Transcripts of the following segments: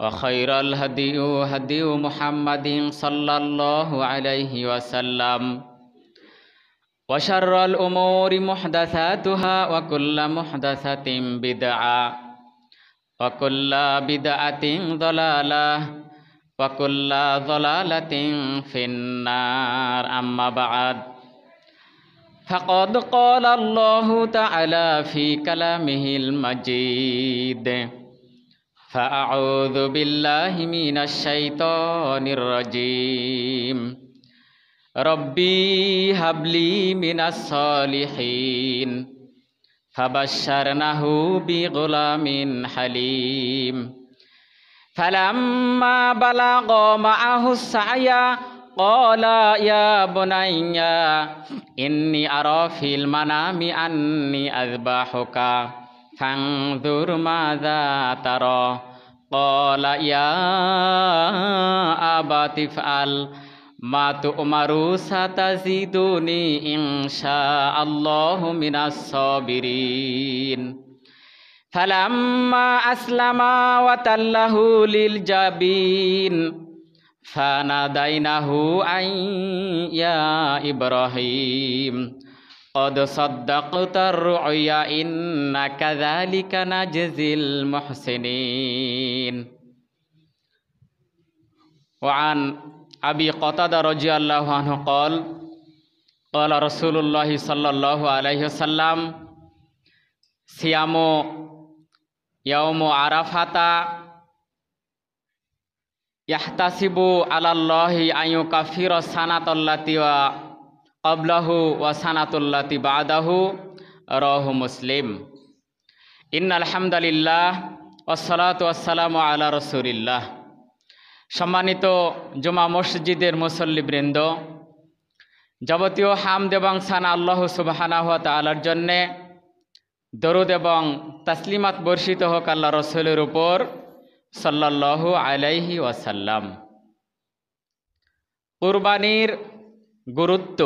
وخير الهدي هدي محمد صلى الله عليه وسلم وشر الأمور محدثاتها وكل محدثة بدعة وكل بدعة ضلالة وكل ضلالة في النار أما بعد فقد قال الله تعالى في كلامه المجيد فأعوذ بالله من الشيطان الرجيم ربي هب لي من الصالحين فبشرناه بغلام حليم فلما بلغ معه السعي قال يا بني إني أرى في المنام أني أذبحك فانظر ماذا ترى قال يا أبت افعل ما تؤمر ستزيدني إن شاء الله من الصابرين فلما أسلم وتله للجبين فناديناه أن يا إبراهيم قد صدقت الرعيا إن كذلك نجزي المحسنين وعن أبي قتادة رضي الله عنه قال قال رسول الله صلى الله عليه وسلم صيام يوم عرفة يحتسب على الله أن يكفر سنة التي অবলাহু ওয়াসানাতুল্লাতি বাদাহু রহ মুসলিম ইন আলহামদুলিল্লাহ ওসলাত ওয়াসালাম আলা রসুলিল্লাহ সম্মানিত জুমা মসজিদের মুসল্লিবৃন্দ যাবতীয় হামদ এবং সানা আল্লাহ সুবাহানাহ তালার জন্যে দরুদ এবং তাসলিমাত বর্ষিত হোক আল্লাহ রসুলের উপর সাল্লাল্লাহু আলাইহি ওয়াসাল্লাম কুরবানির গুরুত্ব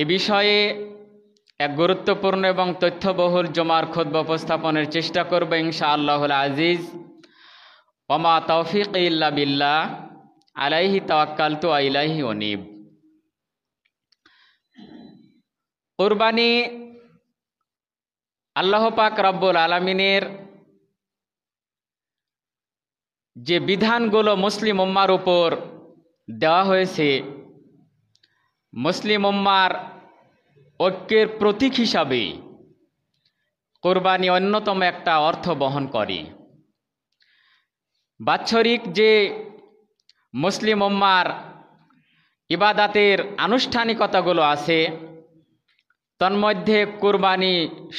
এ বিষয়ে এক গুরুত্বপূর্ণ এবং তথ্যবহুল জমার খোদ উপস্থাপনের চেষ্টা করবে ইনশা আল্লাহ আজিজ ওমা তৌফিক ইল্লা বিল্লা আলাইহি তাওয়াক্কালতু আইলাহি অনিব কোরবানি আল্লাহ পাক রব্বুল আলমিনের যে বিধানগুলো মুসলিম উম্মার উপর দেওয়া হয়েছে মুসলিম উম্মার ঐক্যের প্রতীক হিসাবে কোরবানি অন্যতম একটা অর্থ বহন করে বাৎসরিক যে মুসলিম উম্মার ইবাদাতের আনুষ্ঠানিকতাগুলো আছে তন্মধ্যে কোরবানি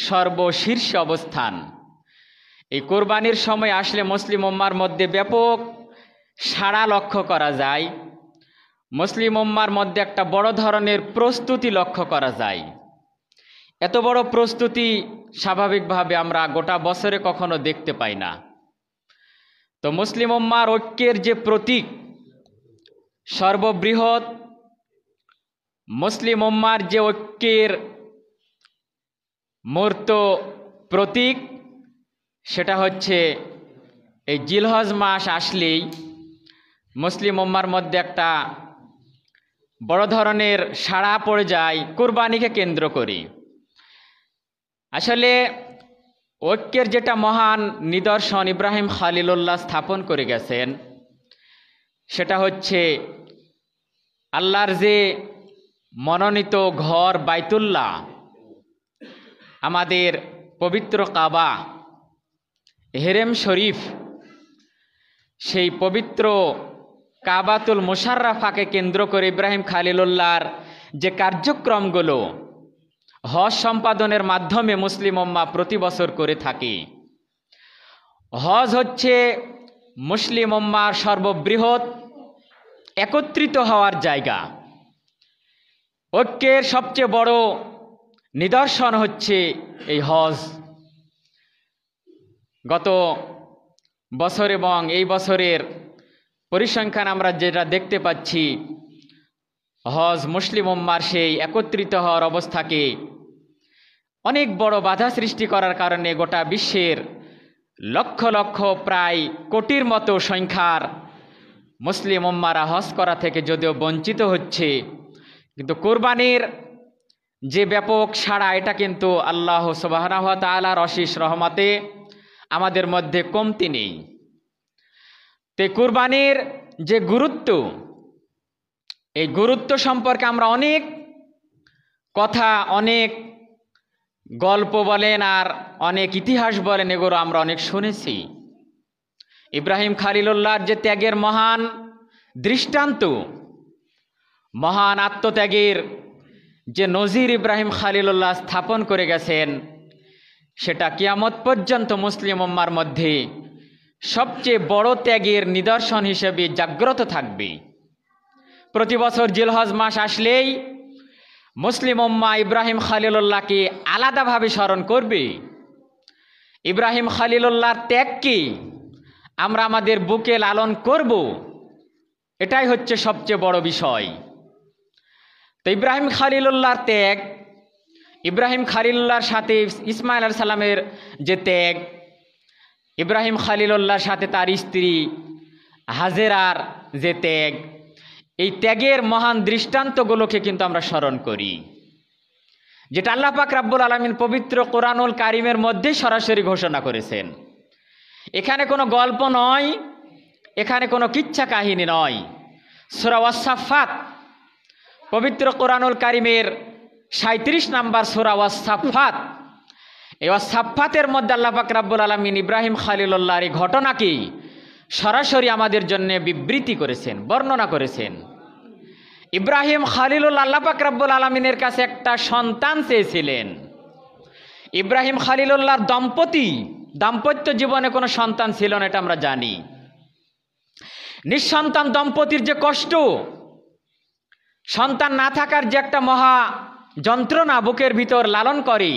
সর্বশীর্ষ অবস্থান এই কোরবানির সময় আসলে মুসলিম উম্মার মধ্যে ব্যাপক সাড়া লক্ষ্য করা যায় মুসলিম উম্মার মধ্যে একটা বড় ধরনের প্রস্তুতি লক্ষ্য করা যায় এত বড় প্রস্তুতি স্বাভাবিকভাবে আমরা গোটা বছরে কখনো দেখতে পাই না তো মুসলিম উম্মার ঐক্যের যে প্রতীক সর্ববৃহৎ মুসলিম উম্মার যে ঐক্যের মূর্ত প্রতীক সেটা হচ্ছে এই জিলহজ মাস আসলেই মুসলিম উম্মার মধ্যে একটা বড় ধরনের সাড়া পড়ে যায় কোরবানিকে কেন্দ্র করে আসলে ঐক্যের যেটা মহান নিদর্শন ইব্রাহিম খালিলুল্লাহ স্থাপন করে গেছেন সেটা হচ্ছে আল্লাহর যে মনোনীত ঘর বাইতুল্লাহ আমাদের পবিত্র কাবা হেরেম শরীফ সেই পবিত্র কাবাতুল মুশাররাফাকে কেন্দ্র করে ইব্রাহিম খালিলুল্লাহর যে কার্যক্রমগুলো হজ সম্পাদনের মাধ্যমে মুসলিম উম্মা প্রতি বছর করে থাকে হজ হচ্ছে মুসলিম উম্মার সর্ববৃহৎ একত্রিত হওয়ার জায়গা ঐক্যের সবচেয়ে বড় নিদর্শন হচ্ছে এই হজ গত বছর এবং এই বছরের পরিসংখ্যান আমরা যেটা দেখতে পাচ্ছি হজ মুসলিম উম্মার সেই একত্রিত হওয়ার অবস্থাকে অনেক বড় বাধা সৃষ্টি করার কারণে গোটা বিশ্বের লক্ষ লক্ষ প্রায় কোটির মতো সংখ্যার মুসলিম উম্মারা হজ করা থেকে যদিও বঞ্চিত হচ্ছে কিন্তু কোরবানির যে ব্যাপক সাড়া এটা কিন্তু আল্লাহ সুবাহর অশেষ রহমতে আমাদের মধ্যে কমতি নেই তে কুরবানির যে গুরুত্ব এই গুরুত্ব সম্পর্কে আমরা অনেক কথা অনেক গল্প বলেন আর অনেক ইতিহাস বলেন এগুলো আমরা অনেক শুনেছি ইব্রাহিম খালিলুল্লাহর যে ত্যাগের মহান দৃষ্টান্ত মহান আত্মত্যাগের যে নজির ইব্রাহিম খালিলুল্লাহ স্থাপন করে গেছেন সেটা কিয়ামত পর্যন্ত মুসলিম উম্মার মধ্যে সবচেয়ে বড় ত্যাগের নিদর্শন হিসেবে জাগ্রত থাকবে প্রতি বছর জিলহজ মাস আসলেই মুসলিম উম্মা ইব্রাহিম খালিলুল্লাহকে আলাদাভাবে স্মরণ করবে ইব্রাহিম খালিলুল্লাহর ত্যাগকে আমরা আমাদের বুকে লালন করব এটাই হচ্ছে সবচেয়ে বড় বিষয় তো ইব্রাহিম খালিলুল্লাহর ত্যাগ ইব্রাহিম খালিলুল্লাহর সাথে ইসমাইল আল সালামের যে ত্যাগ ইব্রাহিম খালিলুল্লাহর সাথে তার স্ত্রী হাজেরার যে ত্যাগ এই ত্যাগের মহান দৃষ্টান্তগুলোকে কিন্তু আমরা স্মরণ করি যেটা আল্লাহ পাক রাব্বুল আলমিন পবিত্র কোরআনুল কারিমের মধ্যেই সরাসরি ঘোষণা করেছেন এখানে কোনো গল্প নয় এখানে কোনো কিচ্ছা কাহিনী নয় সোরাওয়াসাফাত পবিত্র কোরআনুল কারিমের সাঁত্রিশ নাম্বার সোরাওয়াসাফাত এবার সাফাতের মধ্যে আল্লাহ রাব্বুল আলমিন ইব্রাহিম খালিল্লাহর এই ঘটনাকে সরাসরি আমাদের জন্য বিবৃতি করেছেন বর্ণনা করেছেন ইব্রাহিম খালিলুল আল্লাহ রাব্বুল আলমিনের কাছে একটা সন্তান চেয়েছিলেন ইব্রাহিম খালিলুল্লাহর দম্পতি দাম্পত্য জীবনে কোনো সন্তান ছিল না এটা আমরা জানি নিঃসন্তান দম্পতির যে কষ্ট সন্তান না থাকার যে একটা মহা যন্ত্রণা বুকের ভিতর লালন করে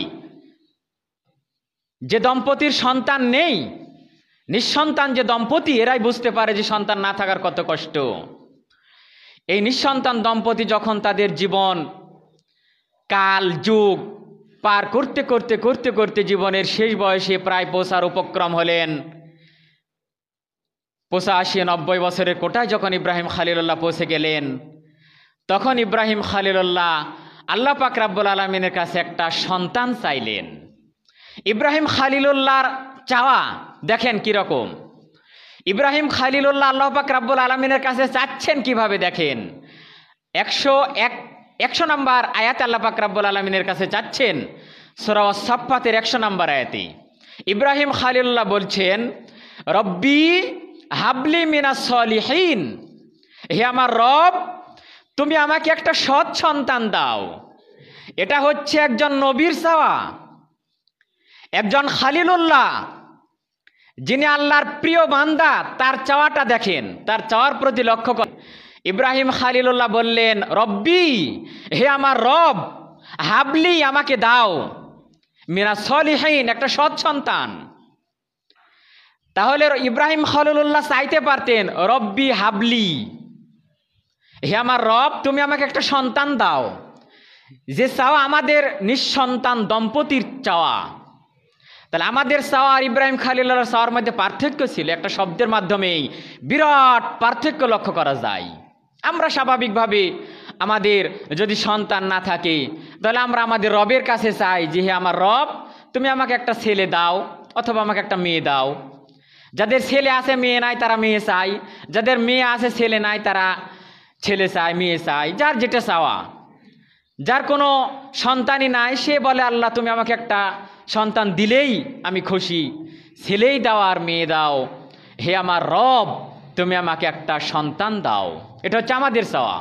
যে দম্পতির সন্তান নেই নিঃসন্তান যে দম্পতি এরাই বুঝতে পারে যে সন্তান না থাকার কত কষ্ট এই নিঃসন্তান দম্পতি যখন তাদের জীবন কাল যুগ পার করতে করতে করতে করতে জীবনের শেষ বয়সে প্রায় পোষার উপক্রম হলেন পোষা আসিয়ে নব্বই বছরের কোটায় যখন ইব্রাহিম খালিলুল্লাহ পৌঁছে গেলেন তখন ইব্রাহিম খালিলুল্লাহ আল্লাহ পাকরাবুল আলমিনের কাছে একটা সন্তান চাইলেন ইব্রাহিম খালিলুল্লাহর চাওয়া দেখেন কীরকম ইব্রাহিম খালিলুল্লাহ পাক রাব্বুল আলমিনের কাছে চাচ্ছেন কিভাবে দেখেন একশো এক একশো নম্বর আয়াতে পাক রাব্বুল আলমিনের কাছে চাচ্ছেন সোরাও সাফফাতের একশো নম্বর আয়াতে ইব্রাহিম খালিল্লাহ বলছেন রব্বি হাবলি মিনা সলিহীন হে আমার রব তুমি আমাকে একটা সৎ সন্তান দাও এটা হচ্ছে একজন নবীর চাওয়া একজন খালিলুল্লাহ যিনি আল্লাহর প্রিয় বান্দা তার চাওয়াটা দেখেন তার চাওয়ার প্রতি লক্ষ্য করেন ইব্রাহিম খালিলুল্লাহ বললেন রব্বি হে আমার রব হাবলি আমাকে দাও মিনা সলিহীন একটা সৎ সন্তান তাহলে ইব্রাহিম খালিলুল্লাহ চাইতে পারতেন রব্বি হাবলি হে আমার রব তুমি আমাকে একটা সন্তান দাও যে চাওয়া আমাদের নিঃসন্তান দম্পতির চাওয়া তাহলে আমাদের সাওয়ার ইব্রাহিম খালিল্লাহর সাওয়ার মধ্যে পার্থক্য ছিল একটা শব্দের মাধ্যমেই বিরাট পার্থক্য লক্ষ্য করা যায় আমরা স্বাভাবিকভাবে আমাদের যদি সন্তান না থাকে তাহলে আমরা আমাদের রবের কাছে চাই যে হে আমার রব তুমি আমাকে একটা ছেলে দাও অথবা আমাকে একটা মেয়ে দাও যাদের ছেলে আছে মেয়ে নাই তারা মেয়ে চাই যাদের মেয়ে আছে ছেলে নাই তারা ছেলে চায় মেয়ে চায় যার যেটা চাওয়া যার কোনো সন্তানই নাই সে বলে আল্লাহ তুমি আমাকে একটা সন্তান দিলেই আমি খুশি ছেলেই দাও আর মেয়ে দাও হে আমার রব তুমি আমাকে একটা সন্তান দাও এটা হচ্ছে আমাদের চাওয়া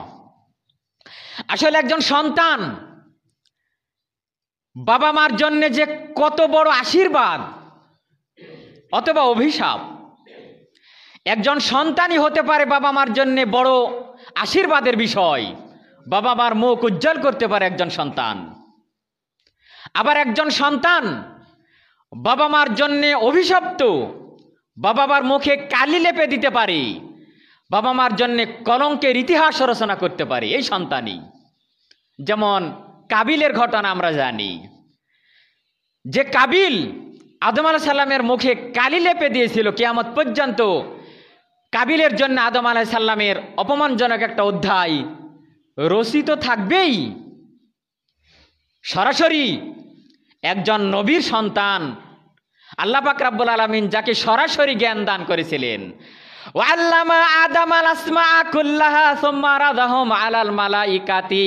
আসলে একজন সন্তান বাবা মার জন্য যে কত বড় আশীর্বাদ অথবা অভিশাপ একজন সন্তানই হতে পারে বাবা মার জন্যে বড় আশীর্বাদের বিষয় বাবা মার মুখ উজ্জ্বল করতে পারে একজন সন্তান আবার একজন সন্তান বাবা মার জন্যে অভিশপ্ত বাবা মার মুখে কালি লেপে দিতে পারে বাবা মার জন্যে কলঙ্কের ইতিহাস রচনা করতে পারে এই সন্তানই যেমন কাবিলের ঘটনা আমরা জানি যে কাবিল আদম আলাহ সাল্লামের মুখে কালি লেপে দিয়েছিল কেয়ামত পর্যন্ত কাবিলের জন্য আদম আলাহ সাল্লামের অপমানজনক একটা অধ্যায় রসি তো থাকবেই সরাসরি একজন নবীর সন্তান আল্লাহ পাক রাব্বুল আলামিন যাকে সরাসরি জ্ঞান দান করেছিলেন ওয়াল্লামা আদম আল আসমা কুল্লাহা সুম্মা রাদাহুম আলাল মালাইকাতি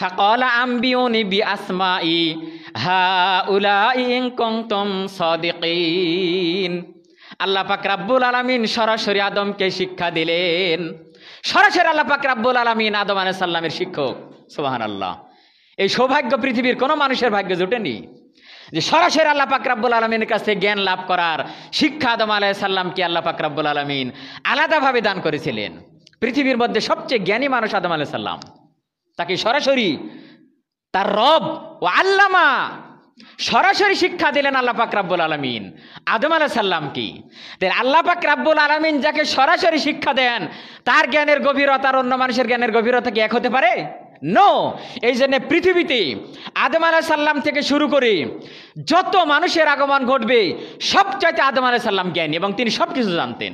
ফাকালা আম্বিউনি বি আসমাই হাউলাই ইন কুনতুম সাদিকিন আল্লাহ পাক রাব্বুল আলামিন সরাসরি আদমকে শিক্ষা দিলেন সরাসরি আল্লাহ পাক রাব্বুল আলমিন আদম আলাইসাল্লামের শিক্ষক সুবাহান আল্লাহ এই সৌভাগ্য পৃথিবীর কোনো মানুষের ভাগ্য জোটেনি যে সরাসরি আল্লাহ রাব্বুল আলমিনের কাছে জ্ঞান লাভ করার শিক্ষা আদম আলাইসাল্লামকে আল্লাহ রাব্বুল আলমিন আলাদাভাবে দান করেছিলেন পৃথিবীর মধ্যে সবচেয়ে জ্ঞানী মানুষ আদম সাল্লাম তাকে সরাসরি তার রব ও আল্লামা সরাসরি শিক্ষা দিলেন আল্লাহ পাক রাব্বুল আলমিন আদম আলাহ সাল্লাম কি আল্লাহ পাক রাব্বুল আলমিন যাকে সরাসরি শিক্ষা দেন তার জ্ঞানের গভীরতা আর অন্য মানুষের জ্ঞানের গভীরতা কি এক হতে পারে নো এই জন্য পৃথিবীতে আদম আলাহ সাল্লাম থেকে শুরু করে যত মানুষের আগমন ঘটবে সবচাইতে আদম আলাহ সাল্লাম জ্ঞানী এবং তিনি সব কিছু জানতেন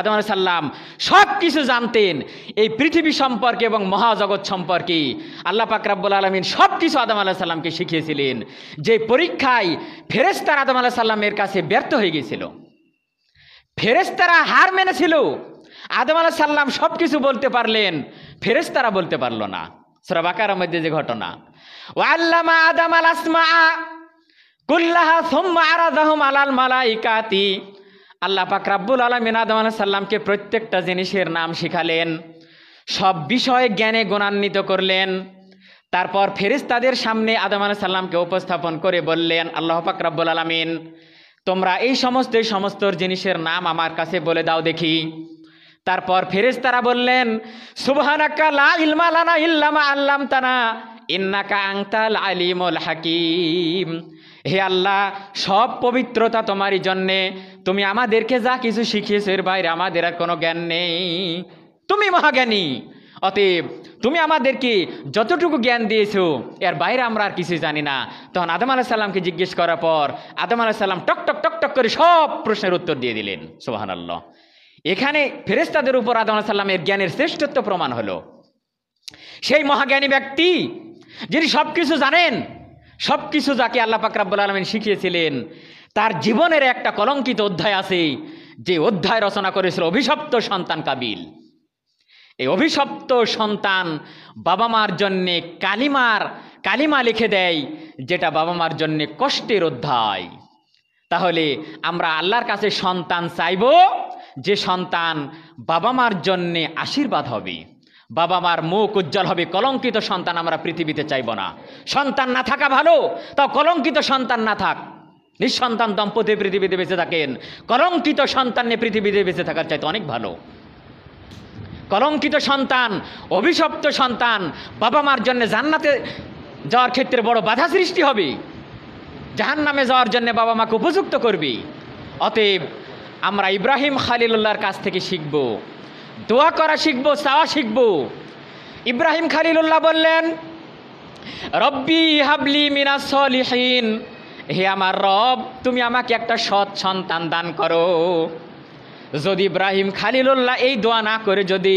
আদম সাল্লাম সব কিছু জানতেন এই পৃথিবী সম্পর্কে এবং মহাজগৎ সম্পর্কে আল্লাহ পাকরাবুল আলমিন সব কিছু আদম আলাহ সাল্লামকে শিখিয়েছিলেন যে পরীক্ষায় ফেরেস্তার আদম আলাহ সাল্লামের কাছে ব্যর্থ হয়ে গিয়েছিল ফেরেস্তারা হার মেনেছিল আদম আলাহ সাল্লাম সব কিছু বলতে পারলেন ফেরেস্তারা বলতে পারল না সরবাকার মধ্যে যে ঘটনা ওয়াল্লামা আদম আল আসমা কুল্লাহা সোম্মা আরাদাহম আলাল মালাইকাতি আল্লাহ পাক রাব্বুল আলমিন আদম সাল্লামকে প্রত্যেকটা জিনিসের নাম শিখালেন সব বিষয়ে জ্ঞানে গুণান্বিত করলেন তারপর ফেরিস্তাদের সামনে আদম সাল্লামকে উপস্থাপন করে বললেন আল্লাহ পাক রাব্বুল আলমিন তোমরা এই সমস্ত এই সমস্ত জিনিসের নাম আমার কাছে বলে দাও দেখি তারপর ফেরেজ তারা বললেন সুবহানাকা লানা ইল্লামা ইন্নাকা আংতাল হাকিম হে আল্লাহ সব পবিত্রতা তোমারই জন্যে তুমি আমাদেরকে যা কিছু শিখিয়েছো এর বাইরে আমাদের আর কোনো জ্ঞান নেই তুমি মহাজ্ঞানী অতএব তুমি আমাদেরকে যতটুকু জ্ঞান দিয়েছো এর বাইরে আমরা আর কিছু জানি না তখন আদম আলাহ সাল্লামকে জিজ্ঞেস করার পর আদম আলাহ সাল্লাম টক টক টক টক করে সব প্রশ্নের উত্তর দিয়ে দিলেন সোহান আল্লাহ এখানে ফেরেস্তাদের উপর আদম আলাহ সাল্লামের জ্ঞানের শ্রেষ্ঠত্ব প্রমাণ হলো সেই মহাজ্ঞানী ব্যক্তি যিনি সব কিছু জানেন সব কিছু যাকে আল্লাহ পাকরাবুল আলমিন শিখিয়েছিলেন তার জীবনের একটা কলঙ্কিত অধ্যায় আছে যে অধ্যায় রচনা করেছিল অভিশপ্ত সন্তান কাবিল এই অভিশপ্ত সন্তান বাবা মার জন্যে কালিমার কালিমা লিখে দেয় যেটা বাবা মার জন্যে কষ্টের অধ্যায় তাহলে আমরা আল্লাহর কাছে সন্তান চাইব যে সন্তান বাবা মার জন্যে আশীর্বাদ হবে বাবা মার মুখ উজ্জ্বল হবে কলঙ্কিত সন্তান আমরা পৃথিবীতে চাইব না সন্তান না থাকা ভালো তাও কলঙ্কিত সন্তান না থাক নিঃসন্তান দম্পতি পৃথিবীতে বেঁচে থাকেন কলঙ্কিত সন্তান নিয়ে পৃথিবীতে বেঁচে থাকার চাইতে অনেক ভালো কলঙ্কিত সন্তান অভিশপ্ত সন্তান বাবা মার জন্য জান্নাতে যাওয়ার ক্ষেত্রে বড় বাধা সৃষ্টি হবে জাহান নামে যাওয়ার জন্য বাবা মাকে উপযুক্ত করবি অতএব আমরা ইব্রাহিম খালিলুল্লাহর কাছ থেকে শিখব দোয়া করা শিখব চাওয়া শিখব ইব্রাহিম খালিলুল্লাহ বললেন রব্বি হাবলি মিনাসলিহীন হে আমার রব তুমি আমাকে একটা সৎ সন্তান দান করো যদি ইব্রাহিম খালিলুল্লাহ এই দোয়া না করে যদি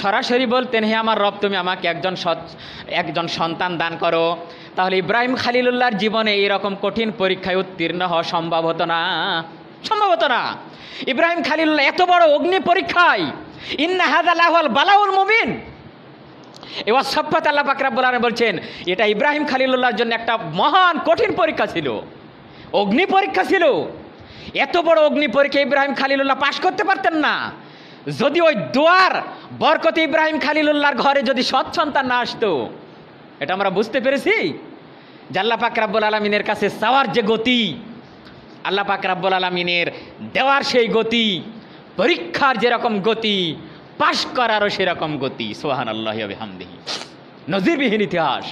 সরাসরি বলতেন হে আমার রব তুমি আমাকে একজন সৎ একজন সন্তান দান করো তাহলে ইব্রাহিম খালিলুল্লাহর জীবনে এইরকম কঠিন পরীক্ষায় উত্তীর্ণ হওয়া সম্ভব হতো না সম্ভব হতো না ইব্রাহিম খালিলুল্লাহ এত বড় অগ্নি পরীক্ষায় ইন্না হাদা লাহওয়াল বালাউল মুবিন এবার অসভ্যত আল্লাহ পাকরা আলম বলছেন এটা ইব্রাহিম খালিলুল্লাহর জন্য একটা মহান কঠিন পরীক্ষা ছিল অগ্নি পরীক্ষা ছিল এত বড় অগ্নি পরীক্ষা ইব্রাহিম খালিলুল্লাহ পাশ করতে পারতেন না যদি ওই দোয়ার বরকতে ইব্রাহিম খালিলুল্লাহর ঘরে যদি সৎ সন্তান না আসতো এটা আমরা বুঝতে পেরেছি যে আল্লাহ পাকরাবুল আলমিনের কাছে চাওয়ার যে গতি আল্লাহ পাকরাবুল আলমিনের দেওয়ার সেই গতি পরীক্ষার যেরকম গতি পাশ করারও সেরকম গতি সোহান আল্লাহ হামদিহি নজিরবিহীন ইতিহাস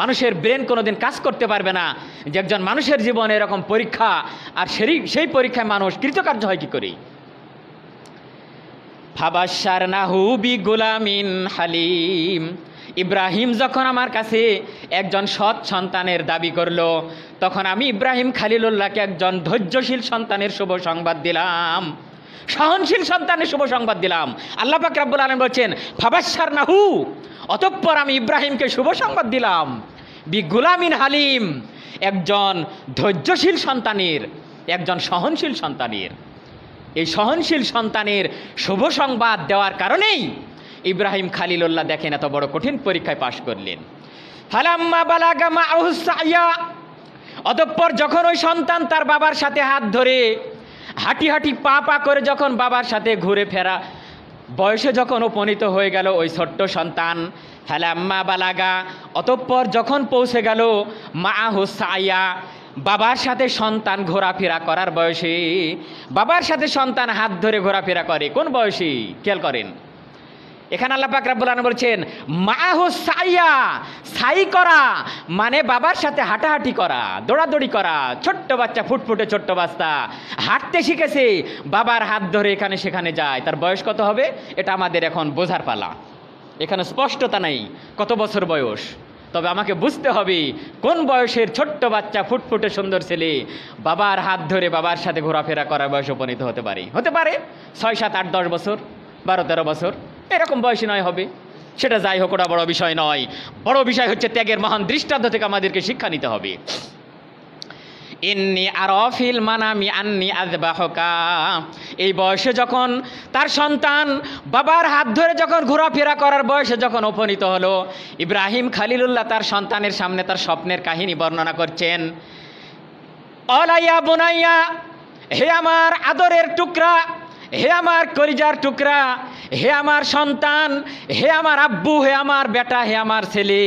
মানুষের ব্রেন কোনোদিন কাজ করতে পারবে না যে একজন মানুষের জীবনে এরকম পরীক্ষা আর সেই সেই পরীক্ষায় মানুষ কৃতকার্য হয় কী করে ফাবাসার নাহু গোলামিন হালিম ইব্রাহিম যখন আমার কাছে একজন সৎ সন্তানের দাবি করল তখন আমি ইব্রাহিম খালিলুল্লাহকে একজন ধৈর্যশীল সন্তানের শুভ সংবাদ দিলাম সহনশীল সন্তানের শুভ সংবাদ দিলাম আল্লাহ পাক রাব্বুল আলম বলছেন ফাবাসার নাহু অতঃপর আমি ইব্রাহিমকে শুভ সংবাদ দিলাম বি গুলামিন হালিম একজন ধৈর্যশীল সন্তানের একজন সহনশীল সন্তানের এই সহনশীল সন্তানের শুভ সংবাদ দেওয়ার কারণেই ইব্রাহিম খালিলুল্লাহ দেখেন এত বড় কঠিন পরীক্ষায় পাশ করলেন অতঃপর যখন ওই সন্তান তার বাবার সাথে হাত ধরে হাঁটি হাঁটি পা পা করে যখন বাবার সাথে ঘুরে ফেরা বয়সে যখন উপনীত হয়ে গেল ওই ছোট্ট সন্তান ফেলাম্মা বালাগা অতঃপর যখন পৌঁছে গেল মা হুসাইয়া বাবার সাথে সন্তান ঘোরাফেরা করার বয়সে বাবার সাথে সন্তান হাত ধরে ঘোরাফেরা করে কোন বয়সে খেয়াল করেন এখানে আল্লাহ পাক রাব্বুল আলম বলছেন মাহু সাইয়া সাই করা মানে বাবার সাথে হাঁটাহাঁটি করা দৌড়াদৌড়ি করা ছোট্ট বাচ্চা ফুটফুটে ছোট্ট বাচ্চা হাঁটতে শিখেছে বাবার হাত ধরে এখানে সেখানে যায় তার বয়স কত হবে এটা আমাদের এখন বোঝার পালা এখানে স্পষ্টতা নাই কত বছর বয়স তবে আমাকে বুঝতে হবে কোন বয়সের ছোট্ট বাচ্চা ফুটফুটে সুন্দর ছেলে বাবার হাত ধরে বাবার সাথে ঘোরাফেরা করার বয়সে উপনীত হতে পারে হতে পারে ছয় সাত আট দশ বছর বারো তেরো বছর এরকম বয়সী নয় হবে সেটা যাই হোক ওটা বড় বিষয় নয় বড় বিষয় হচ্ছে ত্যাগের মহান দৃষ্টান্ত থেকে আমাদেরকে শিক্ষা নিতে হবে ইন্নি আরফিল মানামি আন্নি আজবাহকা এই বয়সে যখন তার সন্তান বাবার হাত ধরে যখন ঘোরাফেরা করার বয়সে যখন উপনীত হলো ইব্রাহিম খালিলুল্লাহ তার সন্তানের সামনে তার স্বপ্নের কাহিনী বর্ণনা করছেন অলাইয়া বোনাইয়া হে আমার আদরের টুকরা হে আমার করিজার টুকরা হে আমার সন্তান হে আমার আব্বু হে আমার বেটা হে আমার ছেলে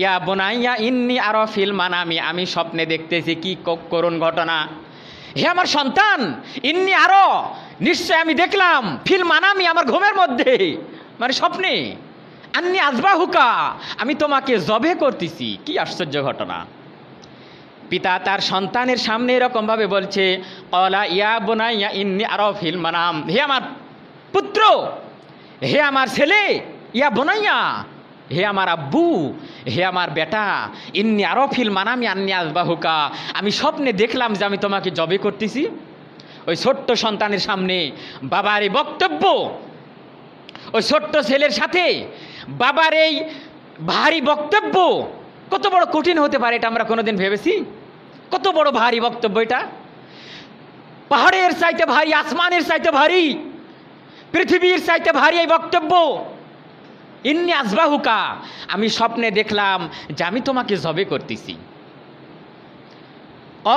ইয়া বোনাইয়া ইন্নি আরো ফিল মানামি আমি স্বপ্নে দেখতেছি কি করুন ঘটনা হে আমার সন্তান ইন্নি আরো নিশ্চয় আমি দেখলাম ফিল মানামি আমার ঘুমের মধ্যে মানে স্বপ্নে আন্নি আসবা হুকা আমি তোমাকে জবে করতেছি কি আশ্চর্য ঘটনা পিতা তার সন্তানের সামনে এরকমভাবে বলছে অলা ইয়া বোনা ইয়া ইন্নি ফিল মানাম হে আমার পুত্র হে আমার ছেলে ইয়া বোনাইয়া হে আমার আব্বু হে আমার বেটা ইন্নি ফিল মানামি আন্নি আসবাহুকা আমি স্বপ্নে দেখলাম যে আমি তোমাকে জবে করতেছি ওই ছোট্ট সন্তানের সামনে বাবার এই বক্তব্য ওই ছোট্ট ছেলের সাথে বাবার এই ভারী বক্তব্য কত বড় কঠিন হতে পারে এটা আমরা কোনোদিন ভেবেছি কত বড় ভারী বক্তব্য এটা পাহাড়ের চাইতে ভারী আসমানের চাইতে ভারী পৃথিবীর চাইতে ভারী এই বক্তব্য ইন্নি আসবাহুকা আমি স্বপ্নে দেখলাম যে আমি তোমাকে জবে করতেছি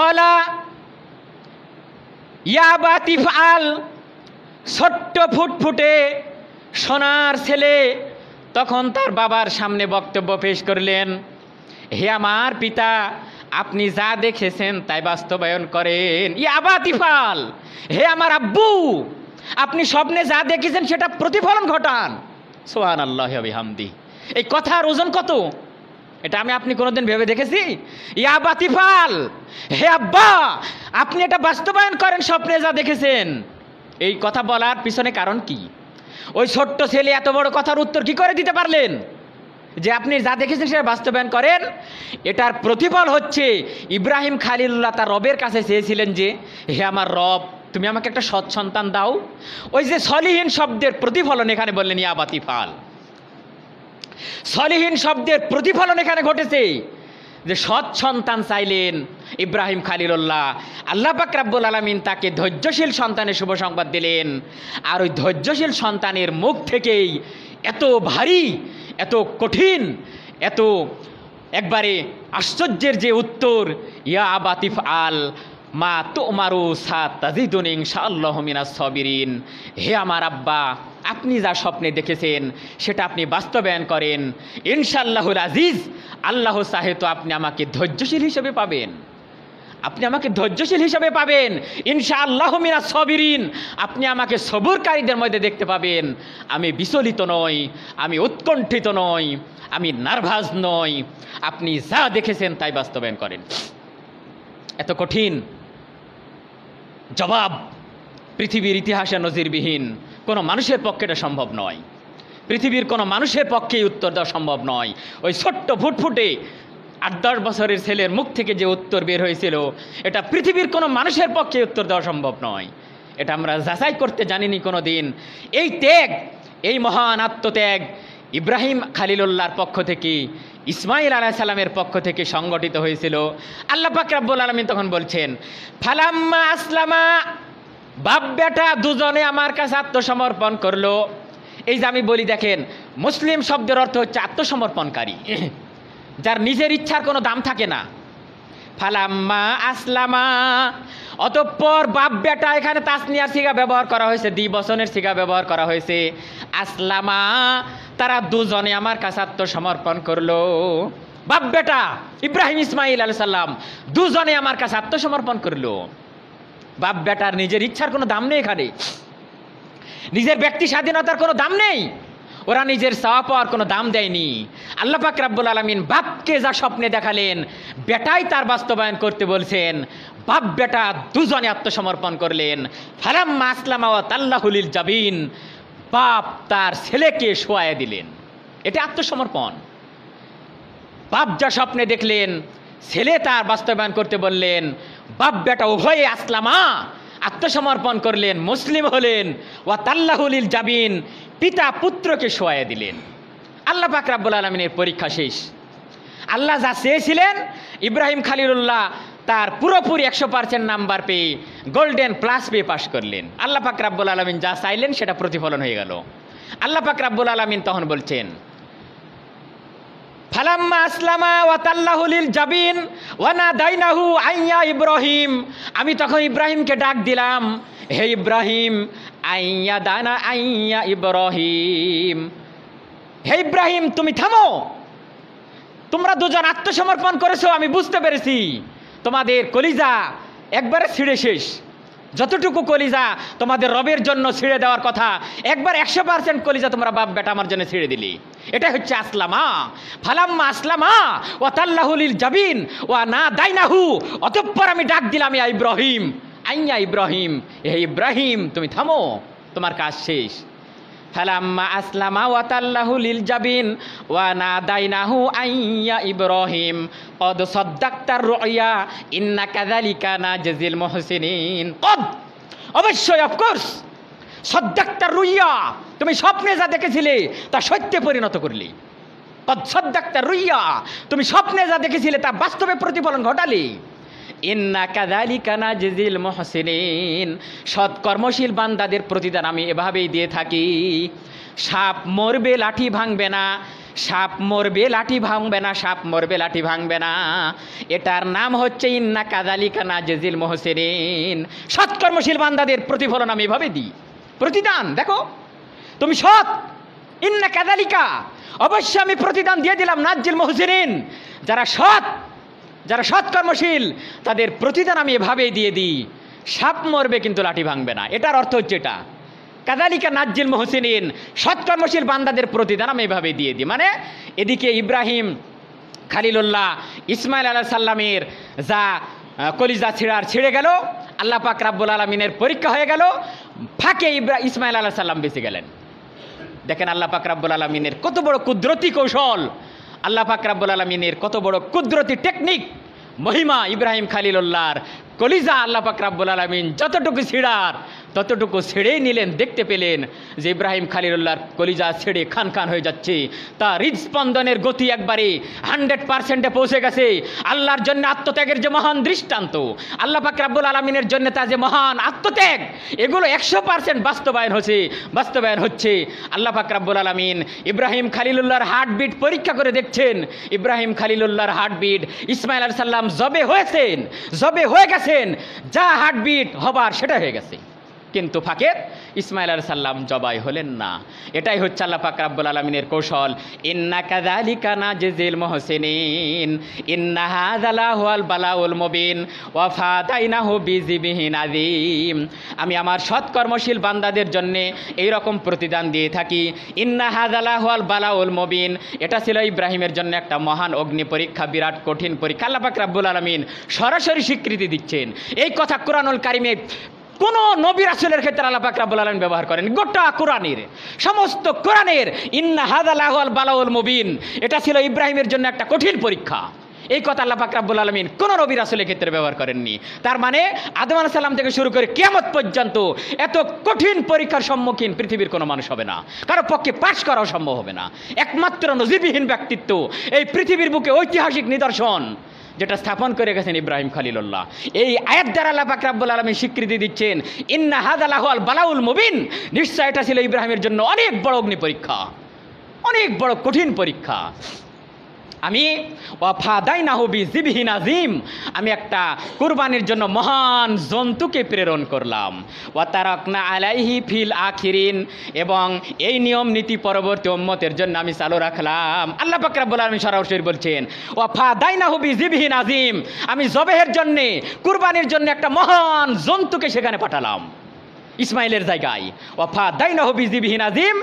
অলা ইয়াবা আল ছোট্ট ফুটফুটে সোনার ছেলে তখন তার বাবার সামনে বক্তব্য পেশ করলেন হে আমার পিতা আপনি যা দেখেছেন তাই বাস্তবায়ন করেন ই তিফাল হে আমার আব্বু আপনি স্বপ্নে যা দেখেছেন সেটা প্রতিফলন ঘটান সোহান আল্লাহ হামদি এই কথার ওজন কত এটা আমি আপনি কোনোদিন ভেবে দেখেছি তিফাল হে আব্বা আপনি এটা বাস্তবায়ন করেন স্বপ্নে যা দেখেছেন এই কথা বলার পিছনে কারণ কি ওই ছোট্ট ছেলে এত বড় কথার উত্তর কি করে দিতে পারলেন যে আপনি যা দেখেছেন সেটা বাস্তবায়ন করেন এটার প্রতিফল হচ্ছে ইব্রাহিম খালিল্লাহ তার রবের কাছে চেয়েছিলেন যে হে আমার রব তুমি আমাকে একটা সৎ সন্তান দাও ওই যে সলিহীন শব্দের প্রতিফলন এখানে বললেন ইয়াবাতি ফাল সলিহীন শব্দের প্রতিফলন এখানে ঘটেছে যে সৎ সন্তান চাইলেন ইব্রাহিম খালিলুল্লাহ আল্লাহ পাক রাব্বুল আলমিন তাকে ধৈর্যশীল সন্তানের শুভ সংবাদ দিলেন আর ওই ধৈর্যশীল সন্তানের মুখ থেকেই এত ভারী এত কঠিন এত একবারে আশ্চর্যের যে উত্তর ইয়া আবাতিফ আল মা তো মারু সা তাজিদুন সবিরিন হে আমার আব্বা আপনি যা স্বপ্নে দেখেছেন সেটা আপনি বাস্তবায়ন করেন ইনশাল্লাহুল আজিজ আল্লাহ সাহেব তো আপনি আমাকে ধৈর্যশীল হিসেবে পাবেন আপনি আমাকে ধৈর্যশীল হিসাবে পাবেন ইনশা আল্লাহ মিনা সবিরিন আপনি আমাকে সবুরকারীদের মধ্যে দেখতে পাবেন আমি বিচলিত নই আমি উৎকণ্ঠিত নই আমি নার্ভাস নই আপনি যা দেখেছেন তাই বাস্তবায়ন করেন এত কঠিন জবাব পৃথিবীর ইতিহাসে নজিরবিহীন কোনো মানুষের পক্ষে এটা সম্ভব নয় পৃথিবীর কোনো মানুষের পক্ষেই উত্তর দেওয়া সম্ভব নয় ওই ছোট্ট ফুটফুটে আট দশ বছরের ছেলের মুখ থেকে যে উত্তর বের হয়েছিল এটা পৃথিবীর কোনো মানুষের পক্ষে উত্তর দেওয়া সম্ভব নয় এটা আমরা যাচাই করতে জানিনি কোনো দিন এই ত্যাগ এই মহান আত্মত্যাগ ইব্রাহিম খালিলুল্লাহর পক্ষ থেকে ইসমাইল আলাহ সালামের পক্ষ থেকে সংগঠিত হয়েছিল আল্লাহ পাক রাব্বুল আলমী তখন বলছেন ফালাম্মা আসলামা বাপ বেটা দুজনে আমার কাছে আত্মসমর্পণ করলো এই যে আমি বলি দেখেন মুসলিম শব্দের অর্থ হচ্ছে আত্মসমর্পণকারী যার নিজের ইচ্ছার কোনো দাম থাকে না ফালাম্মা আসলামা অতঃপর বাপ বেটা এখানে তাসনিয়ার সিগা ব্যবহার করা হয়েছে দ্বিবচনের সিগা ব্যবহার করা হয়েছে আসলামা তারা দুজনে আমার কাছে আত্মসমর্পণ করলো বাপ বেটা ইব্রাহিম ইসমাইল আলু সাল্লাম দুজনে আমার কাছে আত্মসমর্পণ করলো বাপ বেটার নিজের ইচ্ছার কোনো দাম নেই এখানে নিজের ব্যক্তি স্বাধীনতার কোনো দাম নেই ওরা নিজের চাওয়া পাওয়ার কোনো দাম দেয়নি আল্লাহ পাক রাব্বুল আলমিন বাপকে যা স্বপ্নে দেখালেন বেটাই তার বাস্তবায়ন করতে বলছেন বাপ বেটা দুজনে আত্মসমর্পণ করলেন ফালাম মাসলামাওয়া তাল্লাহুলিল জাবিন বাপ তার ছেলেকে শোয়ায় দিলেন এটা আত্মসমর্পণ বাপ যা স্বপ্নে দেখলেন ছেলে তার বাস্তবায়ন করতে বললেন বাপ বেটা উভয়ে আসলামা আত্মসমর্পণ করলেন মুসলিম হলেন ওয়া তাল্লাহুলিল জাবিন পিতা পুত্রকে শোয়াইয়া দিলেন আল্লাহ পাক রাব্বুল আলমিনের পরীক্ষা শেষ আল্লাহ যা চেয়েছিলেন ইব্রাহিম খালিলুল্লাহ তার পুরোপুরি একশো পার্সেন্ট নাম্বার পেয়ে গোল্ডেন প্লাস পেয়ে পাশ করলেন আল্লাহ পাক রাব্বুল আলমিন যা চাইলেন সেটা প্রতিফলন হয়ে গেল আল্লাহ পাক রাব্বুল আলমিন তখন বলছেন ফালাম্মা আসলামা ওয়াতাল্লাহুলিল জাবিন ওয়ানা দাইনাহু আইয়া ইব্রাহিম আমি তখন ইব্রাহিমকে ডাক দিলাম হে ইব্রাহিম আইয়া আইয়া ইব্রাহিম হে ইব্রাহিম তুমি থামো তোমরা দুজন আত্মসমর্পণ করেছো আমি বুঝতে পেরেছি তোমাদের কলিজা একবারে ছিঁড়ে শেষ যতটুকু কলিজা তোমাদের রবের জন্য ছিঁড়ে দেওয়ার কথা একবার একশো পার্সেন্ট কলিজা তোমরা বাপ বেটা আমার জন্য ছিঁড়ে দিলি এটা হচ্ছে আসলামা ফালাম্মা আসলামা ও তাল্লাহুল জাবিন ও না দাইনাহু অতঃপর আমি ডাক দিলাম ইব্রাহিম আইয়া ইব্রাহিম হে ইব্রাহিম তুমি থামো তোমার কাজ শেষ ফালাম্মা আসলামা ওয়াতাল্লাহু লিল জাবিন ওয়া নাদাইনাহু আইয়া ইব্রাহিম কদ সদ্দাক্তার রুইয়া ইন্না কাযালিকা নাজিল মুহসিনিন কদ অবশ্যই অফকোর্স সদ্দাক্তার রুইয়া তুমি স্বপ্নে যা দেখেছিলে তা সত্যে পরিণত করলি কদ সদ্দাক্তার রুইয়া তুমি স্বপ্নে যা দেখেছিলে তা বাস্তবে প্রতিফলন ঘটালি ইন্না কাদালি কানা জিজিল মহসিন সৎকর্মশীল বান্দাদের প্রতিদান আমি এভাবেই দিয়ে থাকি সাপ মরবে লাঠি ভাঙবে না সাপ মরবে লাঠি ভাঙবে না সাপ মরবে লাঠি ভাঙবে না এটার নাম হচ্ছে ইন্না কাদালি কানা জেজিল মোহসেরিন সৎকর্মশীল বান্দাদের প্রতিফলন আমি এভাবে দিই প্রতিদান দেখো তুমি সৎ ইন্না কাদালিকা অবশ্যই আমি প্রতিদান দিয়ে দিলাম নাজিল মোহসেরিন যারা সৎ যারা সৎকর্মশীল তাদের প্রতিদান আমি এভাবেই দিয়ে দিই সাপ মরবে কিন্তু লাঠি ভাঙবে না এটার অর্থ হচ্ছে এটা কাদালিকা নাজ্জিল মোহসিনিন সৎকর্মশীল বান্দাদের প্রতিদান আমি এভাবে দিয়ে দিই মানে এদিকে ইব্রাহিম খালিলুল্লাহ ইসমাইল আল্লাহ সাল্লামের যা কলিজা ছিঁড়ার ছিঁড়ে গেল আল্লাহ পাক রাব্বুল আলমিনের পরীক্ষা হয়ে গেল ফাঁকে ইব্রা ইসমাইল আল্লাহ সাল্লাম বেঁচে গেলেন দেখেন আল্লাহ পাক রাব্বুল আলমিনের কত বড় কুদরতি কৌশল আল্লাহ ফাকরাবুল আলমিনের কত বড় কুদরতি টেকনিক মহিমা ইব্রাহিম খালিলুল্লাহর কলিজা আল্লাহ পাক রাব্বুল আলমিন যতটুকু ছিঁড়ার ততটুকু ছেড়েই নিলেন দেখতে পেলেন যে ইব্রাহিম খালিলুল্লাহর কলিজা ছেড়ে খান খান হয়ে যাচ্ছে তার হৃদস্পন্দনের গতি একবারে হান্ড্রেড পারসেন্টে পৌঁছে গেছে আল্লাহর জন্য আত্মত্যাগের যে মহান দৃষ্টান্ত আল্লাহ পাক রাব্বুল আলমিনের জন্য তা যে মহান আত্মত্যাগ এগুলো একশো পারসেন্ট বাস্তবায়ন হচ্ছে বাস্তবায়ন হচ্ছে আল্লাহ পাক রাব্বুল আলমিন ইব্রাহিম খালিলুল্লাহর হার্টবিট পরীক্ষা করে দেখছেন ইব্রাহিম খালিলুল্লাহর হার্টবিট ইসমাইল আল সাল্লাম জবে হয়েছেন জবে হয়ে গেছে গেছেন যা হার্টবিট হবার সেটা হয়ে গেছে কিন্তু ফাকের ইসমাইল আল সাল্লাম জবাই হলেন না এটাই হচ্ছে আল্লাহ ফাকর আব্বুল আলমিনের কৌশল ইন্না কাদালি কানা জেজিল মহসেন ইন্না হাজালা বালা বালাউল মবিন ওয়াফা তাইনা হু বিজিবিহীন আদিম আমি আমার সৎকর্মশীল বান্দাদের জন্যে এই রকম প্রতিদান দিয়ে থাকি ইন্না হাজালা বালা বালাউল মবিন এটা ছিল ইব্রাহিমের জন্য একটা মহান অগ্নি পরীক্ষা বিরাট কঠিন পরীক্ষা আল্লাহ ফাকর আব্বুল আলমিন সরাসরি স্বীকৃতি দিচ্ছেন এই কথা কোরআনুল কারিমে কোন নবী আসলের ক্ষেত্রে আল্লাহ পাকরাবুল আলম ব্যবহার করেন গোটা কোরআনের সমস্ত কোরআনের ইন্না হাদ বালাউল মুবিন এটা ছিল ইব্রাহিমের জন্য একটা কঠিন পরীক্ষা এই কথা আল্লাহ পাকরাবুল আলমিন কোনো নবী রাসুলের ক্ষেত্রে ব্যবহার করেননি তার মানে আদম সালাম থেকে শুরু করে কেমত পর্যন্ত এত কঠিন পরীক্ষার সম্মুখীন পৃথিবীর কোনো মানুষ হবে না কারো পক্ষে পাশ করাও সম্ভব হবে না একমাত্র নজিবিহীন ব্যক্তিত্ব এই পৃথিবীর বুকে ঐতিহাসিক নিদর্শন যেটা স্থাপন করে গেছেন ইব্রাহিম খালিল্লাহ এই আয়াত দ্বারা আল্লাহ পাক আলমী স্বীকৃতি দিচ্ছেন ইন্না হাদ আলাহ আল বালাউল মুবিন নিশ্চয় এটা ছিল ইব্রাহিমের জন্য অনেক বড় অগ্নি পরীক্ষা অনেক বড় কঠিন পরীক্ষা আমি ওয়াফাদাই হবি জিবহি আজিম আমি একটা কুরবানির জন্য মহান জন্তুকে প্রেরণ করলাম ওয়াতারকনা আলাইহি ফিল আখিরিন এবং এই নিয়ম নীতি পরবর্তী উম্মতের জন্য আমি চালু রাখলাম আল্লাহ পাকরাবুল আলম সরাসরি বলছেন ওয়াফাদাই হবি জিবহি আজিম আমি জবেহের জন্যে কুরবানির জন্য একটা মহান জন্তুকে সেখানে পাঠালাম ইসমাইলের জায়গায় ওয়াফা হবি বিজিবিহীন আজিম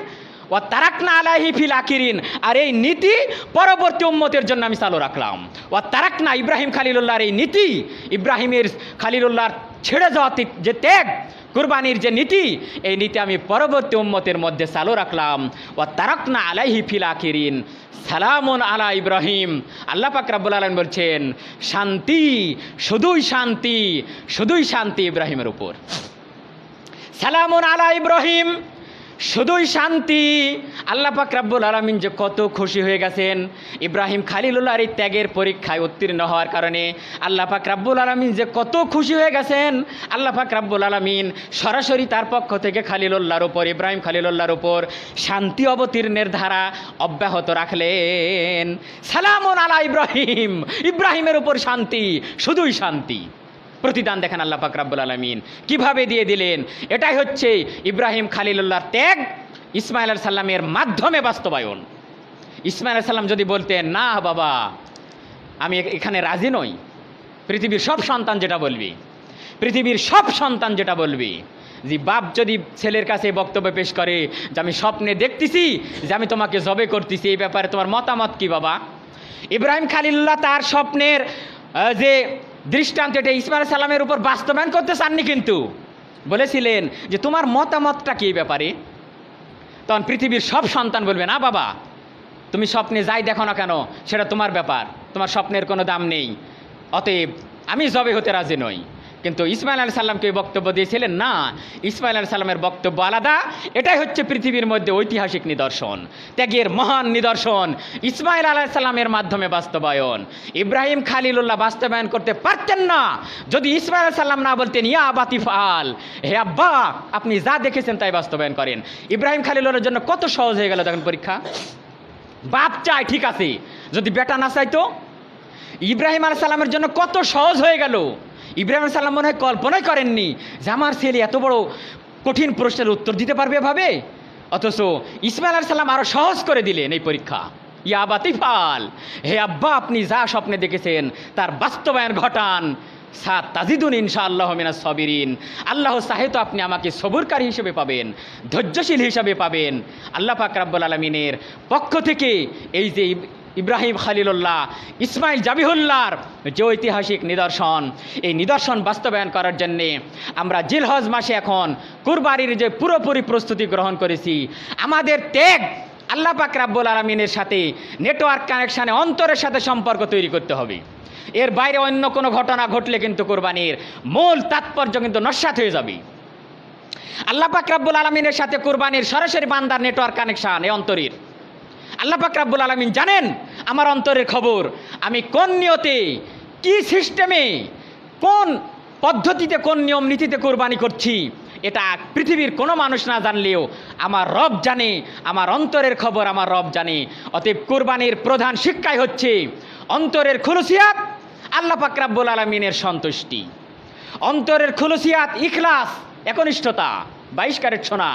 ও তারাকনা আলাহি ফিল আকিরিন আর এই নীতি পরবর্তী উম্মতের জন্য আমি চালু রাখলাম ও তারাকনা ইব্রাহিম খালিলুল্লাহর এই নীতি ইব্রাহিমের খালিলুল্লাহর ছেড়ে যাওয়া যে ত্যাগ কুরবানির যে নীতি এই নীতি আমি পরবর্তী উম্মতের মধ্যে চালু রাখলাম ও তারাকনা আলাইহি ফিল আকিরিন সালামুন আলা ইব্রাহিম আল্লাহ পাক রাব্বুল আলম বলছেন শান্তি শুধুই শান্তি শুধুই শান্তি ইব্রাহিমের উপর সালামুন আলা ইব্রাহিম শুধুই শান্তি আল্লাহ পাক রাব্বুল আলমিন যে কত খুশি হয়ে গেছেন ইব্রাহিম খালিলুল্লাহর এই ত্যাগের পরীক্ষায় উত্তীর্ণ হওয়ার কারণে আল্লাহ পাক রাব্বুল আলমিন যে কত খুশি হয়ে গেছেন আল্লাহ পাক রাব্বুল আলমিন সরাসরি তার পক্ষ থেকে খালিলুল্লাহর উপর ইব্রাহিম খালিলুল্লাহর উপর শান্তি অবতীর্ণের ধারা অব্যাহত রাখলেন সালামুন আলা ইব্রাহিম ইব্রাহিমের উপর শান্তি শুধুই শান্তি প্রতিদান দেখেন আল্লাহ পাকরাবুল আলমিন কিভাবে দিয়ে দিলেন এটাই হচ্ছে ইব্রাহিম খালিলুল্লাহর ত্যাগ ইসমাইল সাল্লামের মাধ্যমে বাস্তবায়ন ইসমাইল সাল্লাম যদি বলতেন না বাবা আমি এখানে রাজি নই পৃথিবীর সব সন্তান যেটা বলবি পৃথিবীর সব সন্তান যেটা বলবি যে বাপ যদি ছেলের কাছে বক্তব্য পেশ করে যে আমি স্বপ্নে দেখতেছি যে আমি তোমাকে জবে করতেছি এই ব্যাপারে তোমার মতামত কি বাবা ইব্রাহিম খালিল্লাহ তার স্বপ্নের যে দৃষ্টান্ত এটা ইসমাইল সালামের উপর বাস্তবায়ন করতে চাননি কিন্তু বলেছিলেন যে তোমার মতামতটা কী ব্যাপারে তখন পৃথিবীর সব সন্তান বলবে না বাবা তুমি স্বপ্নে যাই দেখো না কেন সেটা তোমার ব্যাপার তোমার স্বপ্নের কোনো দাম নেই অতএব আমি জবে হতে রাজি নই কিন্তু ইসমাইল আলি সাল্লামকে বক্তব্য দিয়েছিলেন না ইসমাইল আলি সাল্লামের বক্তব্য আলাদা এটাই হচ্ছে পৃথিবীর মধ্যে ঐতিহাসিক নিদর্শন ত্যাগের মহান নিদর্শন ইসমাইল আলাহ সাল্লামের মাধ্যমে বাস্তবায়ন ইব্রাহিম খালিলুল্লাহ বাস্তবায়ন করতে পারতেন না যদি ইসমাইল সাল্লাম না বলতেন ইয়া আবাতিফ আল হে আব্বা আপনি যা দেখেছেন তাই বাস্তবায়ন করেন ইব্রাহিম খালিলুল্লাহর জন্য কত সহজ হয়ে গেল তখন পরীক্ষা বাপ চায় ঠিক আছে যদি বেটা না চাইতো ইব্রাহিম আলাহ সাল্লামের জন্য কত সহজ হয়ে গেল ইব্রাহিম সাল্লাম মনে হয় কল্পনাই করেননি যে আমার ছেলে এত বড় কঠিন প্রশ্নের উত্তর দিতে পারবে ভাবে অথচ ইসমাইল আল সাল্লাম আরও সহজ করে দিলেন এই পরীক্ষা ইয়াবাতি ফাল হে আব্বা আপনি যা স্বপ্নে দেখেছেন তার বাস্তবায়ন ঘটান সা তাজিদুন ইনশা আল্লাহ মিনা সবিরিন আল্লাহ সাহেত আপনি আমাকে সবুরকারী হিসেবে পাবেন ধৈর্যশীল হিসাবে পাবেন আল্লাহ পাক রাব্বুল আলমিনের পক্ষ থেকে এই যে ইব্রাহিম খালিলুল্লাহ ইসমাইল জাবিহুল্লার যে ঐতিহাসিক নিদর্শন এই নিদর্শন বাস্তবায়ন করার জন্যে আমরা জিলহজ মাসে এখন কুরবানির যে পুরোপুরি প্রস্তুতি গ্রহণ করেছি আমাদের ত্যাগ আল্লাহ পাক রাব্বুল আলমিনের সাথে নেটওয়ার্ক কানেকশানে অন্তরের সাথে সম্পর্ক তৈরি করতে হবে এর বাইরে অন্য কোনো ঘটনা ঘটলে কিন্তু কোরবানির মূল তাৎপর্য কিন্তু নস্বাত হয়ে যাবে আল্লাহ পাক রাব্বুল আলমিনের সাথে কোরবানির সরাসরি বান্দার নেটওয়ার্ক কানেকশান এ অন্তরীর আল্লাহ পাক রাব্বুল আলমিন জানেন আমার অন্তরের খবর আমি কোন নিয়তে কি সিস্টেমে কোন পদ্ধতিতে কোন নিয়ম নীতিতে কোরবানি করছি এটা পৃথিবীর কোনো মানুষ না জানলেও আমার রব জানে আমার অন্তরের খবর আমার রব জানে অতএব কোরবানির প্রধান শিক্ষাই হচ্ছে অন্তরের খুলুসিয়াত আল্লাহ পাকরাব্বুল আলমিনের সন্তুষ্টি অন্তরের খুলুসিয়াত ইখলাস একনিষ্ঠতা বাইশ ক্যারেট সোনা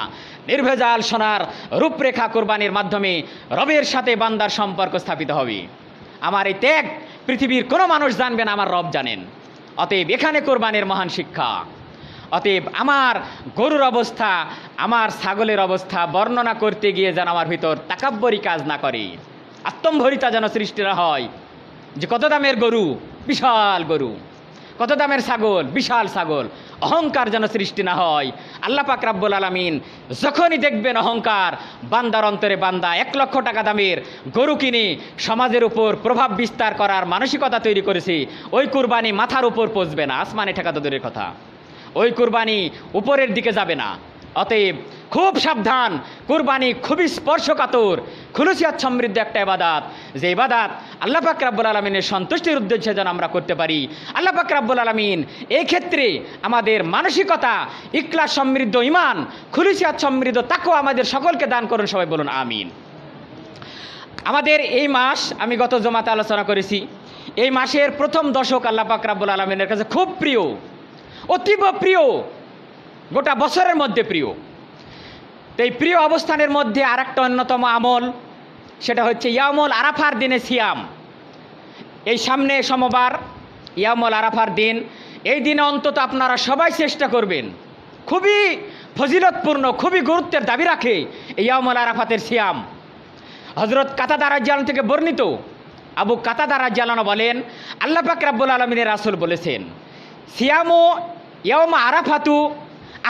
নির্ভেজাল সোনার রূপরেখা কোরবানির মাধ্যমে রবের সাথে বান্দার সম্পর্ক স্থাপিত হবে আমার এই ত্যাগ পৃথিবীর কোনো মানুষ জানবেন আমার রব জানেন অতএব এখানে কোরবানির মহান শিক্ষা অতএব আমার গরুর অবস্থা আমার ছাগলের অবস্থা বর্ণনা করতে গিয়ে যেন আমার ভিতর তাকাব্বরী কাজ না করে আত্মম্ভরিতা যেন সৃষ্টিরা হয় যে কত দামের গরু বিশাল গরু কত দামের ছাগল বিশাল ছাগল অহংকার যেন সৃষ্টি না হয় আল্লাহ পাক রাব্বুল আলমিন যখনই দেখবেন অহংকার বান্দার অন্তরে বান্দা এক লক্ষ টাকা দামের গরু কিনে সমাজের উপর প্রভাব বিস্তার করার মানসিকতা তৈরি করেছি ওই কুরবানি মাথার উপর পচবে না আসমানে ঠেকা দূরের কথা ওই কুরবানি উপরের দিকে যাবে না অতএব খুব সাবধান কুরবানি খুবই স্পর্শকাতর খুলুসিয়াত সমৃদ্ধ একটা এবাদাত যে এবাদাত আল্লাহ পাক রাব্বুল আলমিনের সন্তুষ্টির উদ্দেশ্যে যেন আমরা করতে পারি আল্লাহ পাক রাব্বুল আলমিন এই ক্ষেত্রে আমাদের মানসিকতা ইকলা সমৃদ্ধ ইমান খুলুসিয়াত সমৃদ্ধ তাকেও আমাদের সকলকে দান করুন সবাই বলুন আমিন আমাদের এই মাস আমি গত জমাতে আলোচনা করেছি এই মাসের প্রথম দশক আল্লাহ পাক আলমিনের কাছে খুব প্রিয় অতীব প্রিয় গোটা বছরের মধ্যে প্রিয় তো এই প্রিয় অবস্থানের মধ্যে আর একটা অন্যতম আমল সেটা হচ্ছে ইয়ামল আরাফার দিনে সিয়াম এই সামনে সমবার ইয়ামল আরাফার দিন এই দিনে অন্তত আপনারা সবাই চেষ্টা করবেন খুবই ফজিলতপূর্ণ খুবই গুরুত্বের দাবি রাখে ইয়ামল আরাফাতের সিয়াম হজরত কাতাদারা জালান থেকে বর্ণিত আবু কাতাদারা জালানো বলেন আল্লাহ পাক রাব্বুল আলমিনের আসল বলেছেন সিয়ামো ইয়ামা আরাফাতু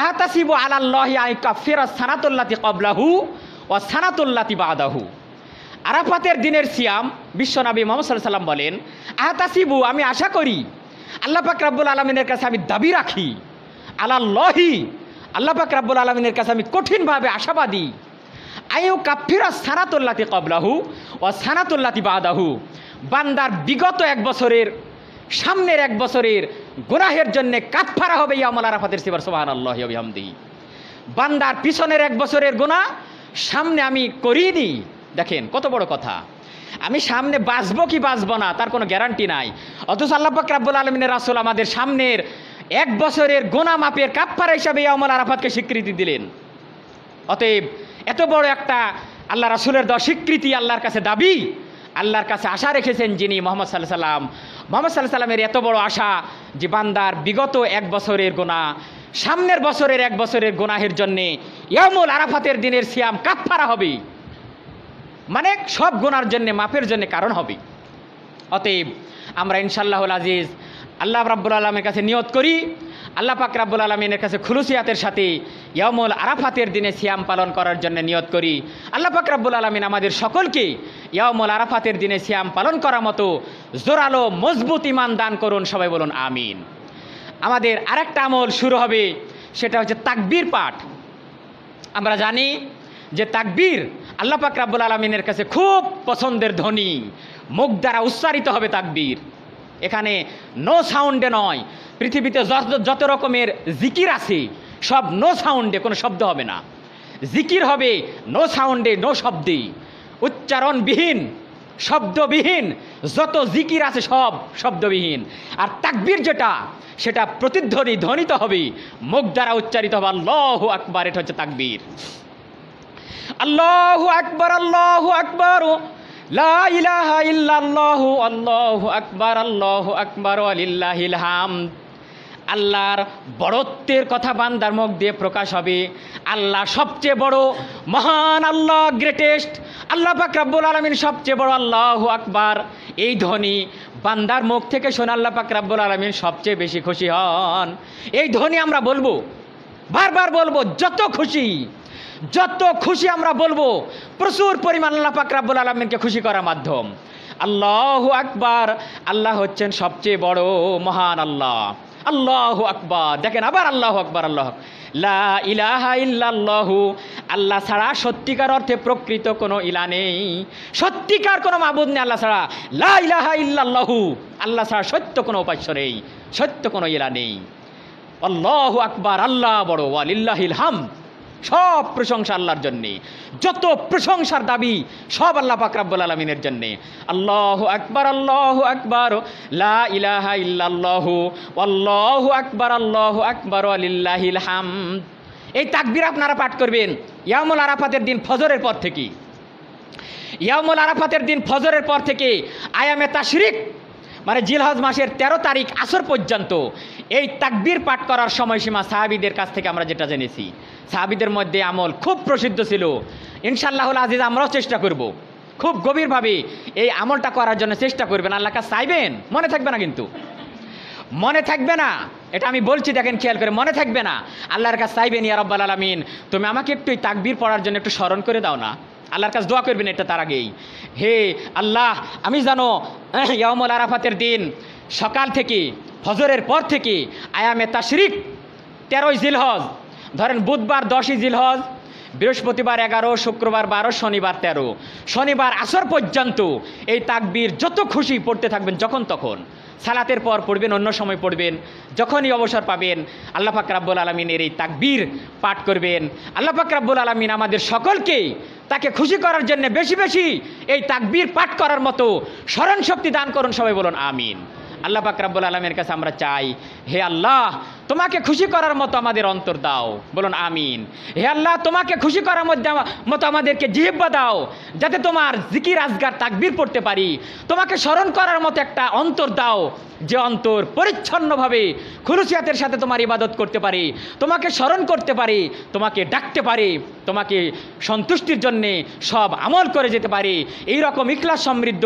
আহতাসিব আলাল্লাহ আইকা ফেরা সানাতুল্লাতি কবলাহু ও সানাতুল্লাতি বাদাহু আরাফাতের দিনের সিয়াম বিশ্বনবী মোহাম্মদ সাল্লাম বলেন আহতাসিবু আমি আশা করি আল্লাহ পাক রাব্বুল আলমিনের কাছে আমি দাবি রাখি আলাল্লাহি আল্লাহ পাক রাব্বুল আলমিনের কাছে আমি কঠিনভাবে আশাবাদী আয়ু কাফিরা সানাতুল্লাতি কবলাহু ও সানাতুল্লাতি বাদাহু বান্দার বিগত এক বছরের সামনের এক বছরের গুনাহের জন্যে কাতফারা হবে ইয়ামল রাফাতের সিবার সোহান আল্লাহ বান্দার পিছনের এক বছরের গুণা সামনে আমি দিই দেখেন কত বড় কথা আমি সামনে বাঁচব কি বাঁচব না তার কোনো গ্যারান্টি নাই অথচ আল্লাহ বকরাবুল আলমিনের রাসুল আমাদের সামনের এক বছরের গোনা মাপের কাপ্পারা হিসাবে ইয়ামল রাফাতকে স্বীকৃতি দিলেন অতএব এত বড় একটা আল্লাহ রাসুলের দ স্বীকৃতি আল্লাহর কাছে দাবি আল্লাহর কাছে আশা রেখেছেন যিনি মোহাম্মদ সাল্লাহ সাল্লাম মোহাম্মদ সাল্লাহ সাল্লামের এত বড় আশা যে বান্দার বিগত এক বছরের গোনা সামনের বছরের এক বছরের গোনাহের জন্যে ইয়ামুল আরাফাতের দিনের সিয়াম কাপফারা হবে মানে সব গোনার জন্যে মাফের জন্যে কারণ হবে অতএব আমরা ইনশাল্লাহুল আজিজ আল্লাহ রাব্বুল আলমের কাছে নিয়ত করি আল্লাহ পাক রাব্বুল আলমিনের কাছে খুলুসিয়াতের সাথে ইয়ামুল আরাফাতের দিনে সিয়াম পালন করার জন্য নিয়ত করি আল্লাহ পাক রাব্বুল আলমিন আমাদের সকলকে ইয়ামুল আরাফাতের দিনে সিয়াম পালন করার মতো জোরালো মজবুত ইমান দান করুন সবাই বলুন আমিন আমাদের আরেকটা আমল শুরু হবে সেটা হচ্ছে তাকবীর পাঠ আমরা জানি যে তাকবীর আল্লাহ পাক রাব্বুল আলমিনের কাছে খুব পছন্দের ধ্বনি মুখ দ্বারা উচ্চারিত হবে তাকবীর এখানে নো সাউন্ডে নয় পৃথিবীতে যত যত রকমের জিকির আছে সব নো সাউন্ডে কোনো শব্দ হবে না জিকির হবে নো সাউন্ডে নো শব্দে উচ্চারণবিহীন শব্দবিহীন যত জিকির আছে সব শব্দবিহীন আর তাকবির যেটা সেটা প্রতিধ্বনি ধ্বনিত হবে মুখ দ্বারা উচ্চারিত হবে আল্লাহ আকবর এটা হচ্ছে তাকবীর আল্লাহ আকবর আল্লাহ আকবর লা আকবার আকবার আল্লাহর বড়ত্বের কথা বান্দার মুখ দিয়ে প্রকাশ হবে আল্লাহ সবচেয়ে বড় মহান আল্লাহ গ্রেটেস্ট আল্লাহ পাক রাব্বুল আলমিন সবচেয়ে বড় আল্লাহ আকবার এই ধ্বনি বান্দার মুখ থেকে শোনা আল্লাহ পাক রাব্বুল আলমিন সবচেয়ে বেশি খুশি হন এই ধ্বনি আমরা বলবো বারবার বলবো যত খুশি যত খুশি আমরা বলবো প্রচুর পরিমাণ আল্লাহ পাক রাব্বুল আলমিনকে খুশি করার মাধ্যম আল্লাহ আকবার আল্লাহ হচ্ছেন সবচেয়ে বড় মহান আল্লাহ আল্লাহ আকবার দেখেন আবার আল্লাহ আকবার আল্লাহ লা ইলাহা ইল্লাল্লাহু আল্লাহ ছাড়া সত্যিকার অর্থে প্রকৃত কোনো ইলা নেই সত্যিকার কোনো মাবুদ নেই আল্লাহ ছাড়া লা ইলাহা ইল্লাল্লাহু আল্লাহ ছাড়া সত্য কোনো উপাস্য নেই সত্য কোনো ইলা নেই আল্লাহ আকবার আল্লাহ বড় ওয়ালিল্লাহ হামদ সব প্রশংসা আল্লাহর জন্যে যত প্রশংসার দাবি সব আল্লাহ পাকরাবুল আলমিনের জন্যে আল্লাহ আকবর আল্লাহ আকবর লা ইলাহা ইল্লাল্লাহ আল্লাহ আকবর আল্লাহ আকবর আলিল্লাহাম এই তাকবির আপনারা পাঠ করবেন ইয়ামুল আরাফাতের দিন ফজরের পর থেকে ইয়ামুল আরাফাতের দিন ফজরের পর থেকে আয়ামে তাশরিক মানে জিলহজ মাসের ১৩ তারিখ আসর পর্যন্ত এই তাকবির পাঠ করার সময়সীমা সাহাবিদের কাছ থেকে আমরা যেটা জেনেছি সাহাবিদের মধ্যে আমল খুব প্রসিদ্ধ ছিল ইনশাল্লাহ আজিজ আমরাও চেষ্টা করব। খুব গভীরভাবে এই আমলটা করার জন্য চেষ্টা করবেন আল্লাহকে চাইবেন মনে থাকবে না কিন্তু মনে থাকবে না এটা আমি বলছি দেখেন খেয়াল করে মনে থাকবে না আল্লাহর কাছে চাইবেন ইয়ারব্বাল আলমিন তুমি আমাকে একটু তাকবির পড়ার জন্য একটু স্মরণ করে দাও না আল্লাহর কাছে দোয়া করবেন এটা তার আগেই হে আল্লাহ আমি জানো ইয়ামল আরাফাতের দিন সকাল থেকে ফজরের পর থেকে আয়ামে তাশরিক তেরোই জিলহজ ধরেন বুধবার দশই জিলহজ বৃহস্পতিবার এগারো শুক্রবার বারো শনিবার তেরো শনিবার আসর পর্যন্ত এই তাকবীর যত খুশি পড়তে থাকবেন যখন তখন সালাতের পর পড়বেন অন্য সময় পড়বেন যখনই অবসর পাবেন আল্লাহ পাক রাব্বুল আলমিনের এই তাকবীর পাঠ করবেন আল্লাহ পাক রাব্বুল আলমিন আমাদের সকলকেই তাকে খুশি করার জন্য বেশি বেশি এই তাকবীর পাঠ করার মতো স্মরণ শক্তি দান করুন সবাই বলুন আমিন আল্লাহ পাক রাব্বুল আলমের কাছে আমরা চাই হে আল্লাহ তোমাকে খুশি করার মতো আমাদের অন্তর দাও বলুন আমিন হে আল্লাহ তোমাকে খুশি করার মধ্যে মতো আমাদেরকে জিহ্বা দাও যাতে তোমার জিকির আজগার তাকবির পড়তে পারি তোমাকে স্মরণ করার মতো একটা অন্তর দাও যে অন্তর পরিচ্ছন্নভাবে খুলুসিয়াতের সাথে তোমার ইবাদত করতে পারি তোমাকে স্মরণ করতে পারি তোমাকে ডাকতে পারি তোমাকে সন্তুষ্টির জন্যে সব আমল করে যেতে পারি এই রকম ইখলাস সমৃদ্ধ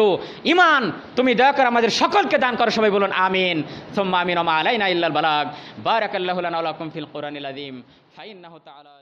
ইমান তুমি দয়া করে আমাদের সকলকে দান করো সবাই বলুন আমিন সোম্মা আমিন আমা আলাইনা ইল্লাল বালাগ বা بارك الله لنا ولكم في القرآن العظيم فإنه تعالى